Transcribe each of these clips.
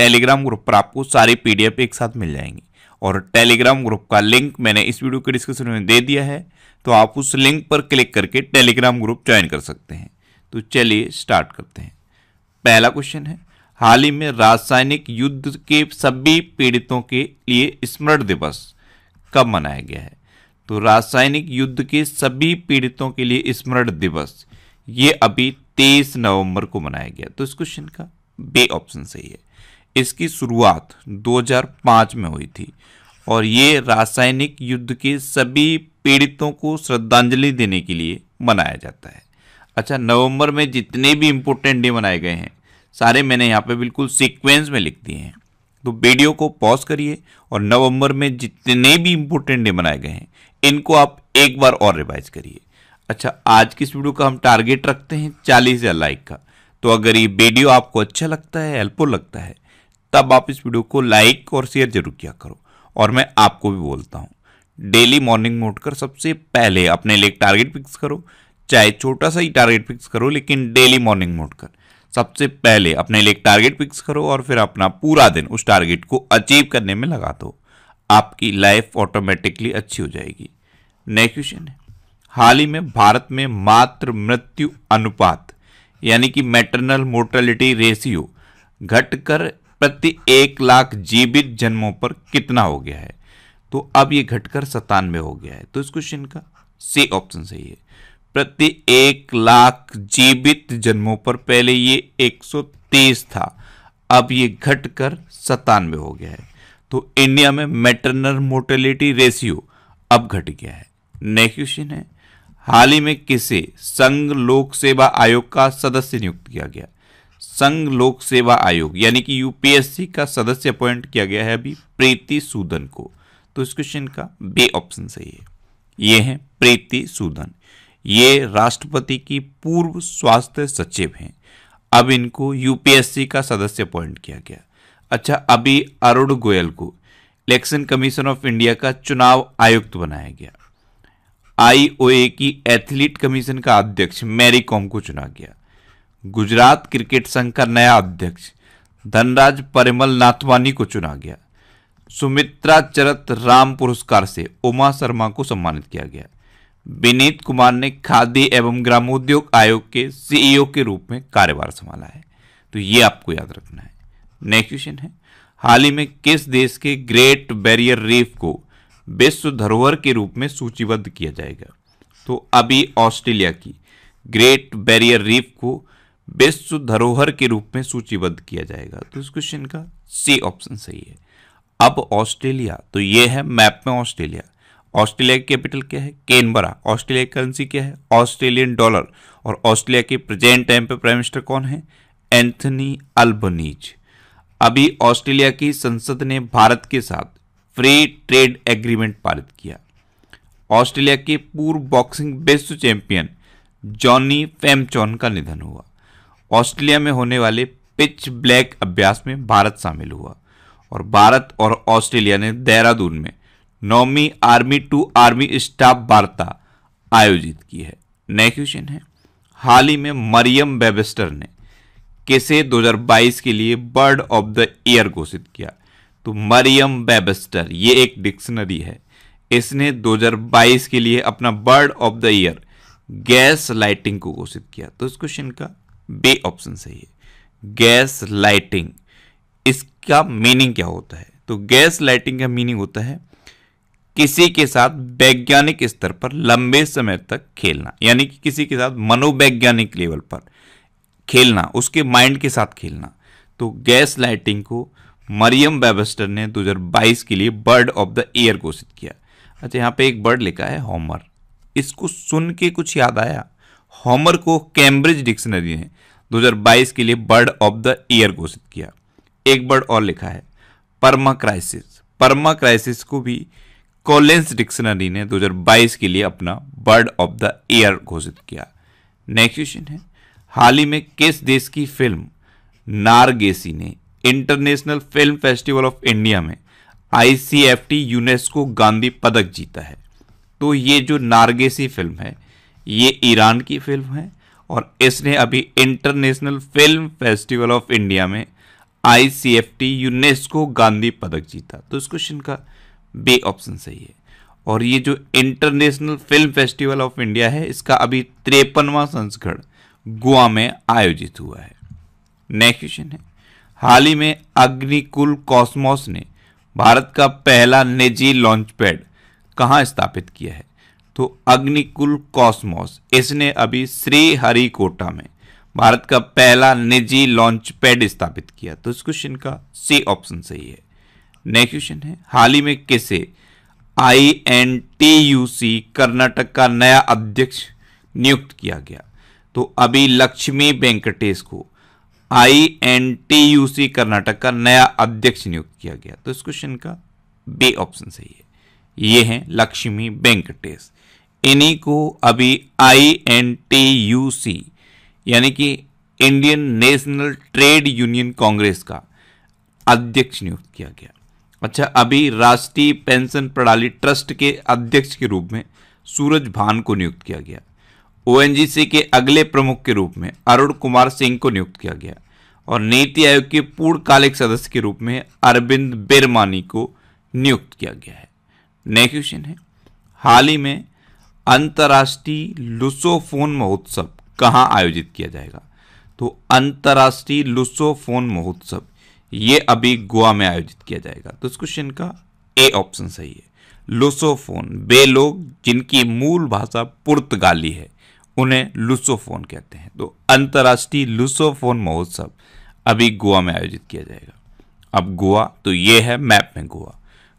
Telegram group पर आपको सारी पीडीएफ एक साथ मिल जाएंगी और टेलीग्राम ग्रुप का लिंक मैंने इस वीडियो के डिस्क्रिप्शन में दे दिया है तो आप उस लिंक पर क्लिक करके टेलीग्राम ग्रुप ज्वाइन कर सकते हैं तो चलिए स्टार्ट करते हैं पहला क्वेश्चन है हाल ही में रासायनिक युद्ध के सभी पीड़ितों के लिए स्मरण दिवस कब मनाया गया है तो रासायनिक युद्ध के सभी पीड़ितों के लिए स्मरण दिवस ये अभी तेईस नवंबर को मनाया गया तो इस क्वेश्चन का बे ऑप्शन सही है इसकी शुरुआत 2005 में हुई थी और ये रासायनिक युद्ध के सभी पीड़ितों को श्रद्धांजलि देने के लिए मनाया जाता है अच्छा नवंबर में जितने भी इम्पोर्टेंट डे मनाए गए हैं सारे मैंने यहाँ पे बिल्कुल सीक्वेंस में लिख दिए हैं तो वीडियो को पॉज करिए और नवंबर में जितने भी इम्पोर्टेंट डे मनाए गए हैं इनको आप एक बार और रिवाइज करिए अच्छा आज की इस वीडियो का हम टारगेट रखते हैं चालीस लाइक का तो अगर ये वीडियो आपको अच्छा लगता है हेल्पफुल लगता है तब आप इस वीडियो को लाइक और शेयर जरूर किया करो और मैं आपको भी बोलता हूँ डेली मॉर्निंग में उठकर सबसे पहले अपने लिए टारगेट फिक्स करो चाहे छोटा सा ही टारगेट फिक्स करो लेकिन डेली मॉर्निंग में उठकर सबसे पहले अपने लिए टारगेट फिक्स करो और फिर अपना पूरा दिन उस टारगेट को अचीव करने में लगा दो आपकी लाइफ ऑटोमेटिकली अच्छी हो जाएगी नेक्स्ट क्वेश्चन है हाल ही में भारत में मात्र मृत्यु अनुपात यानी कि मैटरनल मोर्टेलिटी रेशियो घटकर प्रति एक लाख जीवित जन्मों पर कितना हो गया है तो अब ये घटकर सतानवे हो गया है तो इस क्वेश्चन का सी ऑप्शन सही है प्रति एक लाख जीवित जन्मों पर पहले ये 130 था अब ये घटकर सतानवे हो गया है तो इंडिया में मेटरनल मोर्टेलिटी रेशियो अब घट गया है नेक्स्ट क्वेश्चन है हाल ही में किसे संघ लोक सेवा आयोग का सदस्य नियुक्त किया गया संघ लोक सेवा आयोग यानी कि यूपीएससी का सदस्य अपॉइंट किया गया है अभी प्रीति सूदन को तो इस क्वेश्चन का बे ऑप्शन सही है ये है प्रीति सूदन ये राष्ट्रपति की पूर्व स्वास्थ्य सचिव हैं अब इनको यूपीएससी का सदस्य अपॉइंट किया गया अच्छा अभी अरुण गोयल को इलेक्शन कमीशन ऑफ इंडिया का चुनाव आयुक्त बनाया गया आईओए की एथलीट कमीशन का अध्यक्ष मैरी कॉम को चुना गया गुजरात क्रिकेट संघ का नया अध्यक्ष धनराज परिमल नाथवानी को चुना गया सुमित्रा चरत राम पुरस्कार से उमा शर्मा को सम्मानित किया गया विनीत कुमार ने खादी एवं ग्रामोद्योग आयोग के सीईओ के रूप में कार्यभार संभाला है तो ये आपको याद रखना है नेक्स्ट क्वेश्चन है हाल ही में किस देश के ग्रेट बैरियर रीफ को विश्व धरोहर के रूप में सूचीबद्ध किया जाएगा तो अभी ऑस्ट्रेलिया की ग्रेट बैरियर रीफ को विश्व धरोहर के रूप में सूचीबद्ध किया जाएगा तो इस क्वेश्चन का सी ऑप्शन सही है अब ऑस्ट्रेलिया तो ये है मैप में ऑस्ट्रेलिया ऑस्ट्रेलिया की कैपिटल क्या है केनबरा ऑस्ट्रेलिया की करेंसी क्या है ऑस्ट्रेलियन डॉलर और ऑस्ट्रेलिया के प्रेजेंट टाइम पे प्राइम मिनिस्टर कौन है एंथनी अल्बनीज अभी ऑस्ट्रेलिया की संसद ने भारत के साथ फ्री ट्रेड एग्रीमेंट पारित किया ऑस्ट्रेलिया के पूर्व बॉक्सिंग विश्व चैंपियन जॉनी फेमचॉन का निधन हुआ ऑस्ट्रेलिया में होने वाले पिच ब्लैक अभ्यास में भारत शामिल हुआ और भारत और ऑस्ट्रेलिया ने देहरादून में नौमी आर्मी टू आर्मी स्टाफ वार्ता आयोजित की है नया क्वेश्चन है हाल ही में मरियम बेबेस्टर ने किसे 2022 के लिए बर्ड ऑफ द ईयर घोषित किया तो मरियम बेबेस्टर ये एक डिक्शनरी है इसने 2022 के लिए अपना bird of the year gaslighting को घोषित किया तो इस क्वेश्चन का बे ऑप्शन सही है गैस लाइटिंग इसका मीनिंग क्या होता है तो गैस लाइटिंग का मीनिंग होता है किसी के साथ वैज्ञानिक स्तर पर लंबे समय तक खेलना यानी कि किसी के साथ मनोवैज्ञानिक लेवल पर खेलना उसके माइंड के साथ खेलना तो गैस लाइटिंग को मरियम बेबस्टर ने 2022 के लिए बर्ड ऑफ द ईयर घोषित किया अच्छा यहाँ पे एक बर्ड लिखा है होमर इसको सुन के कुछ याद आया हॉमर को कैम्ब्रिज डिक्शनरी ने 2022 के लिए बर्ड ऑफ द ईयर घोषित किया एक बर्ड और लिखा है परमा क्राइसिस परमा क्राइसिस को भी कॉलेंस डिक्शनरी ने 2022 के लिए अपना बर्ड ऑफ द ईयर घोषित किया नेक्स्ट क्वेश्चन है हाल ही में किस देश की फिल्म नारगेसी ने International Film Festival of India में आईसीएफटी यूनेस्को गांधी पदक जीता है तो ये जो नारगेसी फिल्म है ये ईरान की फिल्म है और इसने अभी International Film Festival of India में आईसीएफटी यूनेस्को गांधी पदक जीता तो इस क्वेश्चन का बे ऑप्शन सही है और ये जो International Film Festival of India है इसका अभी त्रेपनवा संस्करण गोवा में आयोजित हुआ है नेक्स्ट क्वेश्चन है हाल ही में अग्निकुल कॉस्मोस ने भारत का पहला निजी लॉन्चपैड कहाँ स्थापित किया है तो अग्निकुल कॉस्मोस इसने अभी श्रीहरिकोटा में भारत का पहला निजी लॉन्च पैड स्थापित किया तो इस क्वेश्चन का सी ऑप्शन सही है नेक्स्ट क्वेश्चन है हाल ही में किसे I N T U C Karnataka का नया अध्यक्ष नियुक्त किया गया तो अभी लक्ष्मी वेंकटेश को I N T U C Karnataka का नया अध्यक्ष नियुक्त किया गया तो इस क्वेश्चन का बी ऑप्शन सही है ये हैं लक्ष्मी वेंकटेश इन्हीं को अभी I N T U C यानी कि Indian National Trade Union Congress का अध्यक्ष नियुक्त किया गया अच्छा अभी राष्ट्रीय पेंशन प्रणाली ट्रस्ट के अध्यक्ष के रूप में सूरज भान को नियुक्त किया गया ओएनजीसी के अगले प्रमुख के रूप में अरुण कुमार सिंह को नियुक्त किया गया और नीति आयोग के पूर्णकालिक सदस्य के रूप में अरविंद बेरमानी को नियुक्त किया गया है नेक्स्ट क्वेश्चन है हाल ही में अंतर्राष्ट्रीय लुसोफोन महोत्सव कहाँ आयोजित किया जाएगा तो अंतर्राष्ट्रीय लुसोफोन महोत्सव ये अभी गोवा में आयोजित किया जाएगा तो इस क्वेश्चन का ए ऑप्शन सही है लुसोफोन बे लोग जिनकी मूल भाषा पुर्तगाली है उन्हें लुसोफोन कहते हैं तो अंतर्राष्ट्रीय लुसोफोन महोत्सव अभी गोवा में आयोजित किया जाएगा अब गोवा तो ये है मैप में गोवा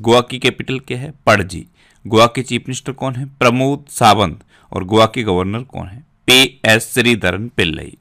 गोवा की कैपिटल क्या है पणजी गोवा के चीफ मिनिस्टर कौन है प्रमोद सावंत और गोवा के गवर्नर कौन है पे एस श्रीधरन पिल्लई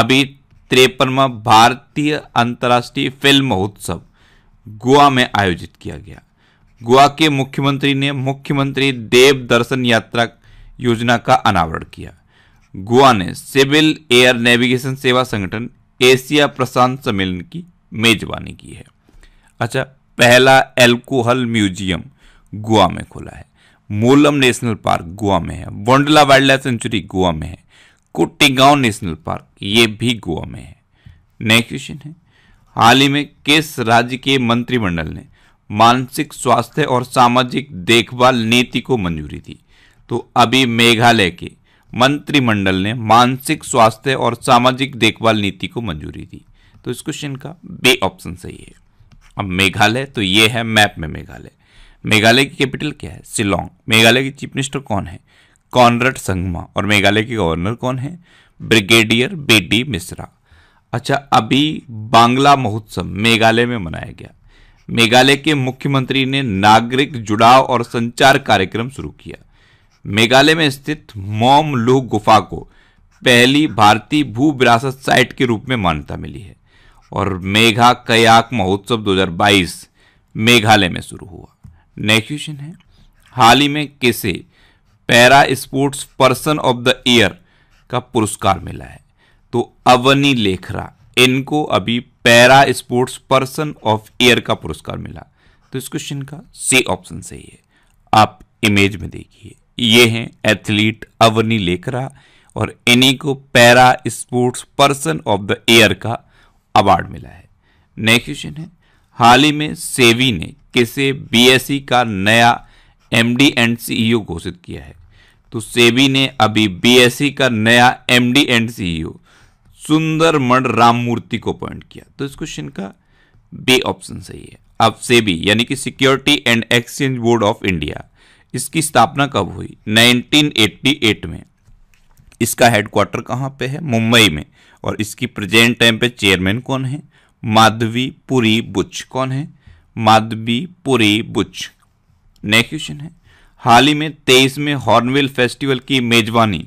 अभी त्रेपनवा भारतीय अंतर्राष्ट्रीय फिल्म महोत्सव गोवा में आयोजित किया गया गोवा के मुख्यमंत्री ने मुख्यमंत्री देव दर्शन यात्रा योजना का अनावरण किया गोवा ने सिविल एयर नेविगेशन सेवा संगठन एशिया प्रशांत सम्मेलन की मेजबानी की है अच्छा पहला एल्कोहल म्यूजियम गोवा में खोला है मोलम नेशनल पार्क गोवा में है Bondla wildlife sanctuary Goa में है कुट्टीगांव नेशनल पार्क ये भी गोवा में है नेक्स्ट क्वेश्चन है हाल ही में किस राज्य के मंत्रिमंडल ने मानसिक स्वास्थ्य और सामाजिक देखभाल नीति को मंजूरी दी तो अभी मेघालय के मंत्रिमंडल ने मानसिक स्वास्थ्य और सामाजिक देखभाल नीति को मंजूरी दी तो इस क्वेश्चन का बे ऑप्शन सही है अब मेघालय तो ये है मैप में मेघालय मेघालय की कैपिटल क्या है शिलोंग मेघालय के चीफ मिनिस्टर कौन है कॉनरड संगमा और मेघालय के गवर्नर कौन है ब्रिगेडियर बेडी मिश्रा अच्छा अभी बांग्ला महोत्सव मेघालय में मनाया गया मेघालय के मुख्यमंत्री ने नागरिक जुड़ाव और संचार कार्यक्रम शुरू किया मेघालय में स्थित मोम लोह गुफा को पहली भारतीय भू विरासत साइट के रूप में मान्यता मिली है और मेघा कयाक महोत्सव 2022 मेघालय में शुरू हुआ नेक्स्ट क्वेश्चन है हाल ही में किसे para sports person of the year का पुरस्कार मिला है तो अवनी लेखरा इनको अभी para sports person of year का पुरस्कार मिला तो इस क्वेश्चन का सी ऑप्शन सही है आप इमेज में देखिए ये हैं एथलीट अवनी लेखरा और इन्हीं को para sports person of the year का अवार्ड मिला है नेक्स्ट क्वेश्चन है हाल ही में सेवी ने किसे बीएसई e का नया एमडी एंड सीईओ घोषित किया है तो सेबी ने अभी बीएसई e का नया MD and CEO Sundararaman Ramamurthy को अपॉइंट किया तो इस क्वेश्चन का बी ऑप्शन सही है अब सेबी यानी कि Security and Exchange Board of India इसकी स्थापना कब हुई 1988 में इसका हेडक्वार्टर कहाँ पे है मुंबई में और इसकी प्रेजेंट टाइम पे चेयरमैन कौन है माधवी पुरी बुच कौन है माधवी पुरी बुच नेक्स्ट क्वेश्चन है हाल ही में तेईस में हॉर्नवेल फेस्टिवल की मेजबानी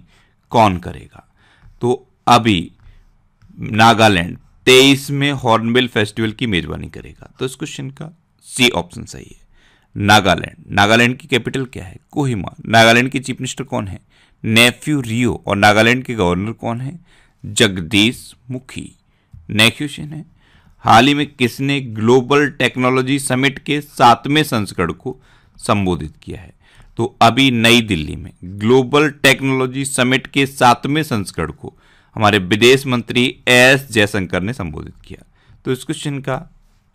कौन करेगा तो अभी नागालैंड तेईस में हॉर्नबिल फेस्टिवल की मेजबानी करेगा तो इस क्वेश्चन का सी ऑप्शन सही है नागालैंड नागालैंड की कैपिटल क्या है कोहिमा नागालैंड के चीफ मिनिस्टर कौन है नेफ्यू रियो और नागालैंड के गवर्नर कौन है जगदीश मुखी नेक्स्ट क्वेश्चन है हाल ही में किसने ग्लोबल टेक्नोलॉजी समिट के सातवें संस्करण को संबोधित किया है तो अभी नई दिल्ली में ग्लोबल टेक्नोलॉजी समिट के सातवें संस्करण को हमारे विदेश मंत्री एस जयशंकर ने संबोधित किया तो इस क्वेश्चन का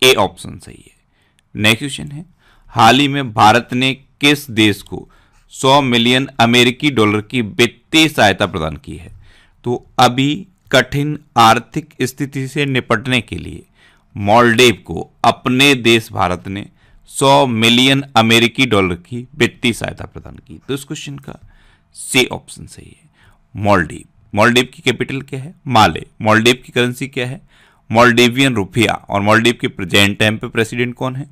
ए ऑप्शन सही है नेक्स्ट क्वेश्चन है हाल ही में भारत ने किस देश को 100 मिलियन अमेरिकी डॉलर की वित्तीय सहायता प्रदान की है तो अभी कठिन आर्थिक स्थिति से निपटने के लिए मॉलडेव को अपने देश भारत ने 100 मिलियन अमेरिकी डॉलर की वित्तीय सहायता प्रदान की तो इस क्वेश्चन का से ऑप्शन सही है मॉलडीव मॉलडीव की कैपिटल क्या है माले मॉलडीव की करेंसी क्या है मॉलडीवियन रुपया और मॉलडीव के प्रेजेंट टाइम पे प्रेसिडेंट कौन है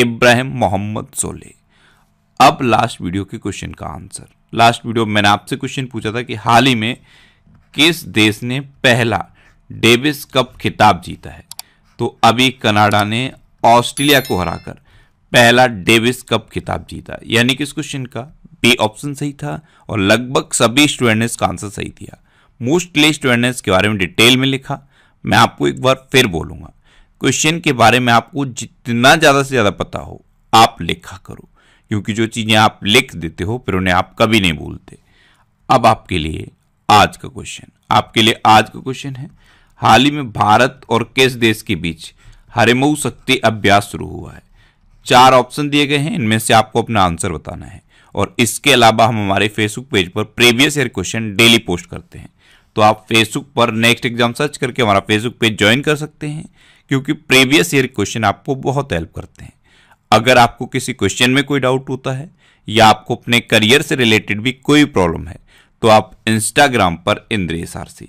इब्राहिम मोहम्मद सोले अब लास्ट वीडियो के क्वेश्चन का आंसर लास्ट वीडियो मैंने आपसे क्वेश्चन पूछा था कि हाल ही में किस देश ने पहला डेविस कप खिताब जीता है तो अभी कनाडा ने ऑस्ट्रेलिया को हराकर पहला डेविस कप खिताब जीता यानी कि इस क्वेश्चन का बी ऑप्शन सही था और लगभग सभी स्टूडेंट ने इसका आंसर सही दिया मोस्टली स्टूडेंट ने इसके बारे में डिटेल में लिखा मैं आपको एक बार फिर बोलूंगा क्वेश्चन के बारे में आपको जितना ज़्यादा से ज़्यादा पता हो आप लिखा करो क्योंकि जो चीज़ें आप लिख देते हो फिर उन्हें आप कभी नहीं भूलते अब आपके लिए आज का क्वेश्चन आपके लिए आज का क्वेश्चन है हाल ही में भारत और किस देश के बीच हरिमऊ शक्ति अभ्यास शुरू हुआ है चार ऑप्शन दिए गए हैं इनमें से आपको अपना आंसर बताना है और इसके अलावा हम हमारे फेसबुक पेज पर previous year question daily post करते हैं तो आप फेसबुक पर नेक्स्ट एग्जाम सर्च करके हमारा फेसबुक पेज ज्वाइन कर सकते हैं क्योंकि प्रीवियस ईयर क्वेश्चन आपको बहुत हेल्प करते हैं अगर आपको किसी क्वेश्चन में कोई डाउट होता है या आपको अपने करियर से रिलेटेड भी कोई प्रॉब्लम है तो आप इंस्टाग्राम पर इंद्रिय सारसी